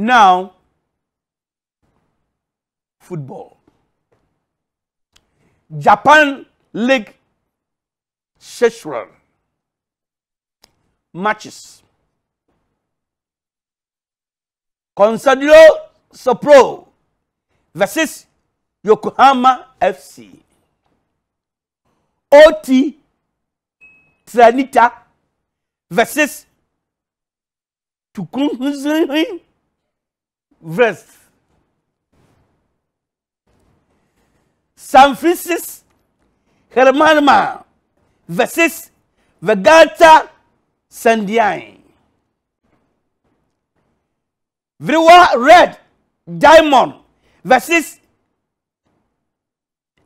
Now, football. Japan League Szechuan matches. Consadero Sopro versus Yokohama FC. OT Tranita versus Tukunzin verse. Sanfrisis Hermanma versus Vegata Sandian. Vriwa Red Diamond versus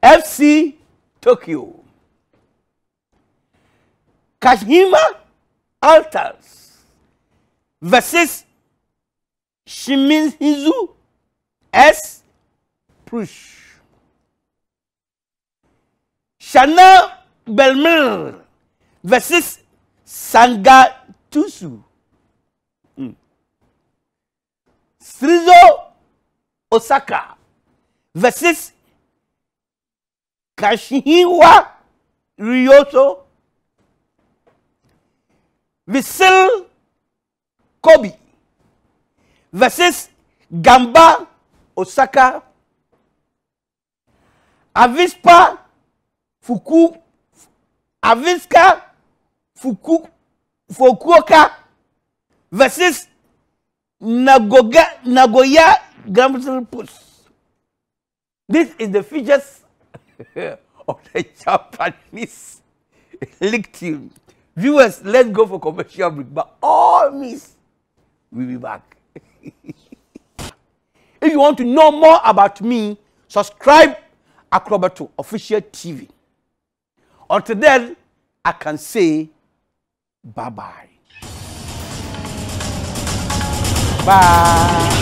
FC Tokyo. Kashima Altars versus Shimizu S. Prush. Chanel Belmer versus Sangatusu. Mm. Srizo Osaka versus Kashiwa Ryoto. Vissel Kobe versus Gamba Osaka, Avispa Fuku, Aviska Fuku, Fukuoka versus Nagoga, Nagoya Grand This is the features of the Japanese league team. Viewers, let's go for commercial break. but all miss we'll be back. if you want to know more about me, subscribe Akrobato Official TV. Until then, I can say bye-bye. Bye. -bye. bye.